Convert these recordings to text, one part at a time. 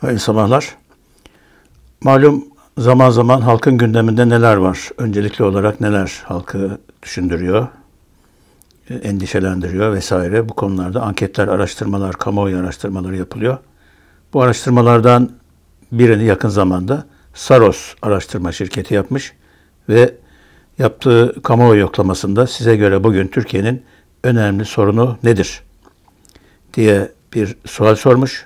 Hayırlı sabahlar. Malum zaman zaman halkın gündeminde neler var? Öncelikli olarak neler halkı düşündürüyor, e, endişelendiriyor vesaire. Bu konularda anketler, araştırmalar, kamuoyu araştırmaları yapılıyor. Bu araştırmalardan birini yakın zamanda Saros araştırma şirketi yapmış ve yaptığı kamuoyu yoklamasında size göre bugün Türkiye'nin önemli sorunu nedir diye bir sual sormuş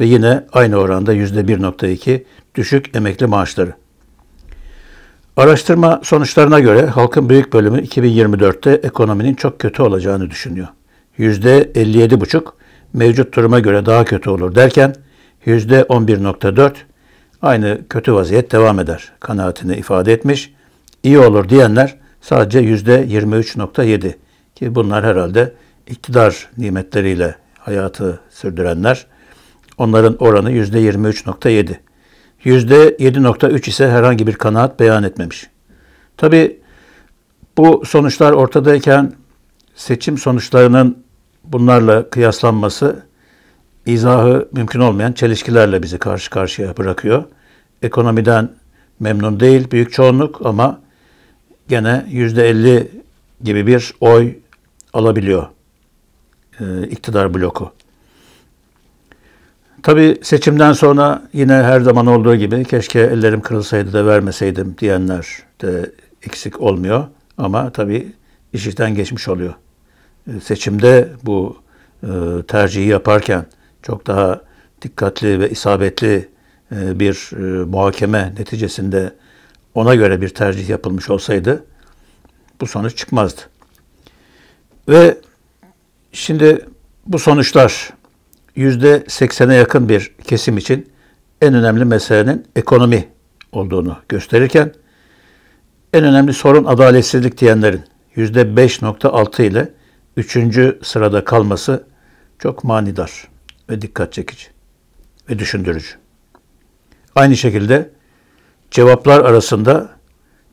ve yine aynı oranda %1.2 düşük emekli maaşları. Araştırma sonuçlarına göre halkın büyük bölümü 2024'te ekonominin çok kötü olacağını düşünüyor. %57,5 mevcut duruma göre daha kötü olur derken %11.4 aynı kötü vaziyet devam eder kanaatini ifade etmiş. İyi olur diyenler sadece %23.7 ki bunlar herhalde iktidar nimetleriyle hayatı sürdürenler. Onların oranı %23.7. %7.3 ise herhangi bir kanaat beyan etmemiş. Tabi bu sonuçlar ortadayken seçim sonuçlarının bunlarla kıyaslanması izahı mümkün olmayan çelişkilerle bizi karşı karşıya bırakıyor. Ekonomiden memnun değil büyük çoğunluk ama gene %50 gibi bir oy alabiliyor e, iktidar bloku. Tabii seçimden sonra yine her zaman olduğu gibi keşke ellerim kırılsaydı da vermeseydim diyenler de eksik olmuyor. Ama tabii iş işten geçmiş oluyor. E, seçimde bu e, tercihi yaparken çok daha dikkatli ve isabetli e, bir muhakeme neticesinde ona göre bir tercih yapılmış olsaydı bu sonuç çıkmazdı. Ve şimdi bu sonuçlar %80'e yakın bir kesim için en önemli meselenin ekonomi olduğunu gösterirken en önemli sorun adaletsizlik diyenlerin %5.6 ile üçüncü sırada kalması çok manidar ve dikkat çekici ve düşündürücü. Aynı şekilde cevaplar arasında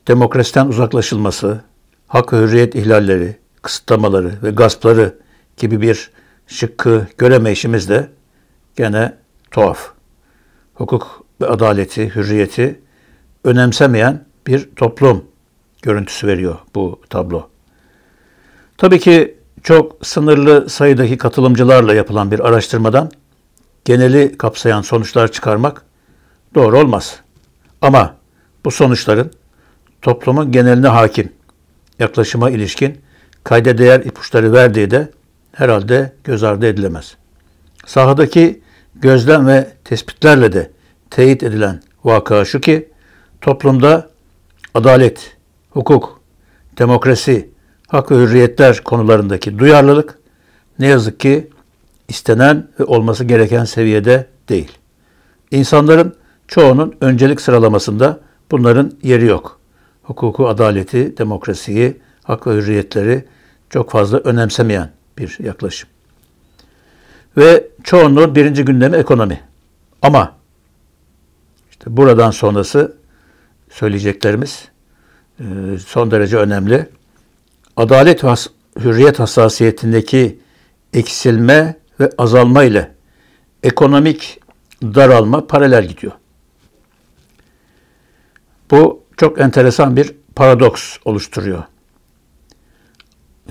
demokrasiden uzaklaşılması, hak ve hürriyet ihlalleri, kısıtlamaları ve gaspları gibi bir şıkkı göremeyişimiz de gene tuhaf. Hukuk ve adaleti, hürriyeti önemsemeyen bir toplum görüntüsü veriyor bu tablo. Tabii ki çok sınırlı sayıdaki katılımcılarla yapılan bir araştırmadan geneli kapsayan sonuçlar çıkarmak doğru olmaz. Ama bu sonuçların toplumun geneline hakim yaklaşıma ilişkin kayda değer ipuçları verdiği de herhalde göz ardı edilemez. Sahadaki gözlem ve tespitlerle de teyit edilen vaka şu ki toplumda adalet, hukuk, demokrasi, hak ve hürriyetler konularındaki duyarlılık ne yazık ki istenen ve olması gereken seviyede değil. İnsanların çoğunun öncelik sıralamasında bunların yeri yok. Hukuku, adaleti, demokrasiyi, hak ve hürriyetleri çok fazla önemsemeyen bir yaklaşım. Ve çoğunluğun birinci gündemi ekonomi. Ama işte buradan sonrası söyleyeceklerimiz e, son derece önemli. Adalet ve has, hürriyet hassasiyetindeki eksilme ve azalma ile ekonomik daralma paralel gidiyor. Bu çok enteresan bir paradoks oluşturuyor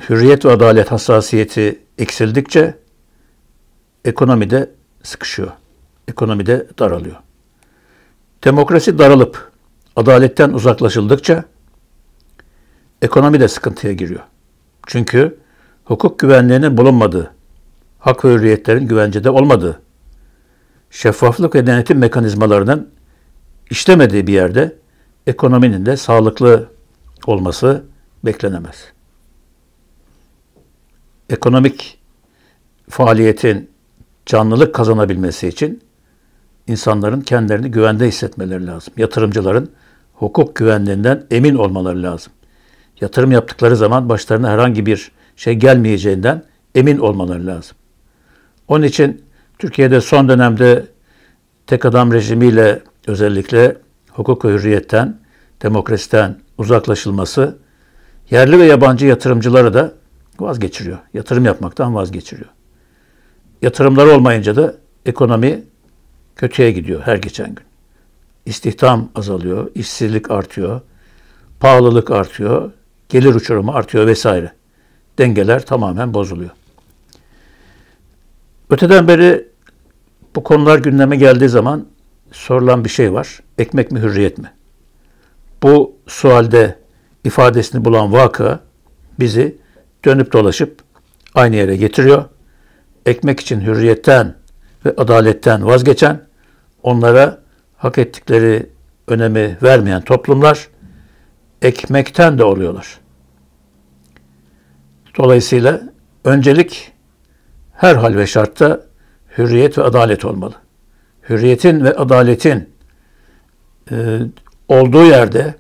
hürriyet ve adalet hassasiyeti eksildikçe ekonomide sıkışıyor. Ekonomide daralıyor. Demokrasi daralıp adaletten uzaklaşıldıkça ekonomi de sıkıntıya giriyor. Çünkü hukuk güvenliğinin bulunmadığı, hak ve hürriyetlerin güvencede olmadığı, şeffaflık ve denetim mekanizmalarının işlemediği bir yerde ekonominin de sağlıklı olması beklenemez.'' ekonomik faaliyetin canlılık kazanabilmesi için insanların kendilerini güvende hissetmeleri lazım. Yatırımcıların hukuk güvenliğinden emin olmaları lazım. Yatırım yaptıkları zaman başlarına herhangi bir şey gelmeyeceğinden emin olmaları lazım. Onun için Türkiye'de son dönemde tek adam rejimiyle özellikle hukuk ve hürriyetten, demokrasiden uzaklaşılması yerli ve yabancı yatırımcıları da vazgeçiriyor. Yatırım yapmaktan vazgeçiriyor. Yatırımlar olmayınca da ekonomi kötüye gidiyor her geçen gün. İstihdam azalıyor, işsizlik artıyor, pahalılık artıyor, gelir uçurumu artıyor vesaire. Dengeler tamamen bozuluyor. Öteden beri bu konular gündeme geldiği zaman sorulan bir şey var. Ekmek mi hürriyet mi? Bu sualde ifadesini bulan vaka bizi dönüp dolaşıp aynı yere getiriyor. Ekmek için hürriyetten ve adaletten vazgeçen, onlara hak ettikleri önemi vermeyen toplumlar ekmekten de oluyorlar. Dolayısıyla öncelik her hal ve şartta hürriyet ve adalet olmalı. Hürriyetin ve adaletin e, olduğu yerde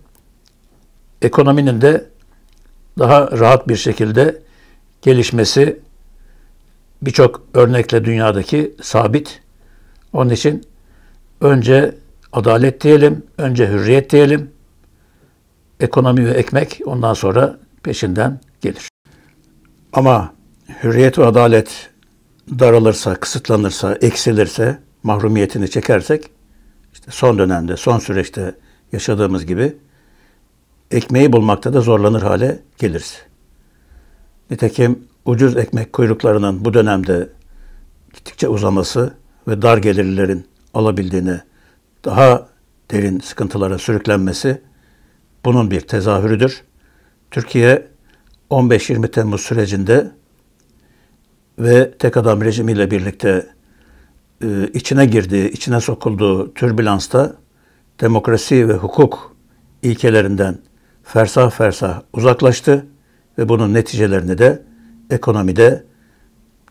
ekonominin de daha rahat bir şekilde gelişmesi birçok örnekle dünyadaki sabit. Onun için önce adalet diyelim, önce hürriyet diyelim. Ekonomi ve ekmek ondan sonra peşinden gelir. Ama hürriyet ve adalet daralırsa, kısıtlanırsa, eksilirse, mahrumiyetini çekersek işte son dönemde, son süreçte yaşadığımız gibi ekmeği bulmakta da zorlanır hale geliriz. Nitekim ucuz ekmek kuyruklarının bu dönemde gittikçe uzaması ve dar gelirlilerin alabildiğini daha derin sıkıntılara sürüklenmesi bunun bir tezahürüdür. Türkiye 15-20 Temmuz sürecinde ve tek adam rejimiyle birlikte e, içine girdiği, içine sokulduğu türbülansta demokrasi ve hukuk ilkelerinden fersah fersah uzaklaştı ve bunun neticelerini de ekonomide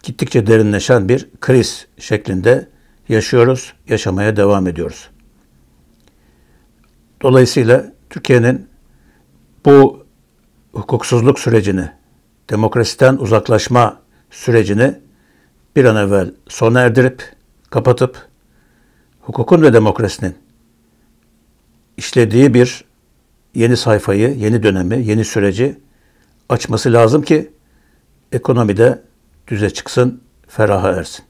gittikçe derinleşen bir kriz şeklinde yaşıyoruz, yaşamaya devam ediyoruz. Dolayısıyla Türkiye'nin bu hukuksuzluk sürecini, demokrasiden uzaklaşma sürecini bir an evvel sona erdirip, kapatıp hukukun ve demokrasinin işlediği bir yeni sayfayı, yeni dönemi, yeni süreci açması lazım ki ekonomide düze çıksın, feraha ersin.